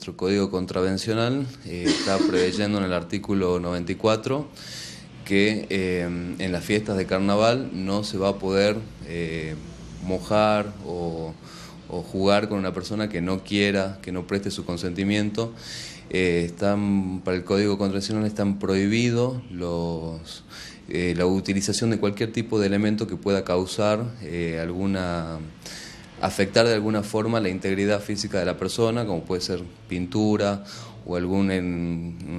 nuestro código contravencional eh, está preveyendo en el artículo 94 que eh, en las fiestas de carnaval no se va a poder eh, mojar o, jugar con una persona que no quiera, que no preste su consentimiento. están, para el Código Contravencional están prohibidos los, la utilización de cualquier tipo de elemento que pueda causar alguna afectar de alguna forma la integridad física de la persona, como puede ser pintura o algún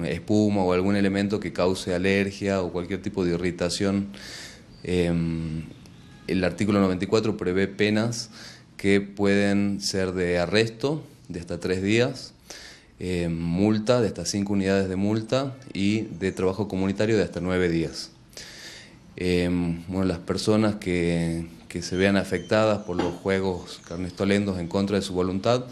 espuma o algún elemento que cause alergia o cualquier tipo de irritación. Em, el artículo 94 prevé penas que pueden ser de arresto de hasta tres días, em, multa de hasta cinco unidades de multa y de trabajo comunitario de hasta nueve días. Em, bueno, las personas que, que se vean afectadas por los juegos Carnestolentos en contra de su voluntad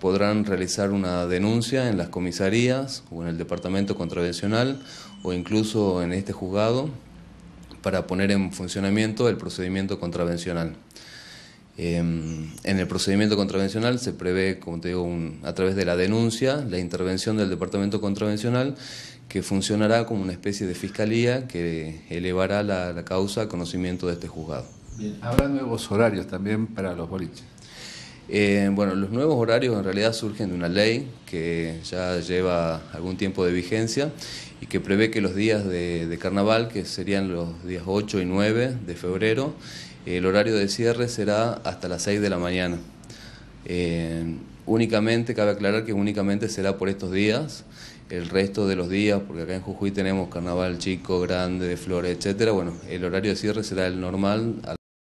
podrán realizar una denuncia en las comisarías o en el departamento contravencional o incluso en este juzgado para poner en funcionamiento el procedimiento contravencional. Em, en el procedimiento contravencional se prevé, como te digo, a través de la denuncia, la intervención del departamento contravencional, que funcionará como una especie de fiscalía que elevará la, la causa a conocimiento de este juzgado. Bien, habrá nuevos horarios también para los boliches. Eh, bueno, los nuevos horarios en realidad surgen de una ley que ya lleva algún tiempo de vigencia y que prevé que los días de, carnaval, que serían los días 8 y 9 de febrero, el horario de cierre será hasta las 6 de la mañana. Eh, únicamente, cabe aclarar que únicamente será por estos días, el resto de los días, porque acá en Jujuy tenemos carnaval chico, grande, de flores, etcétera. Bueno, el horario de cierre será el normal.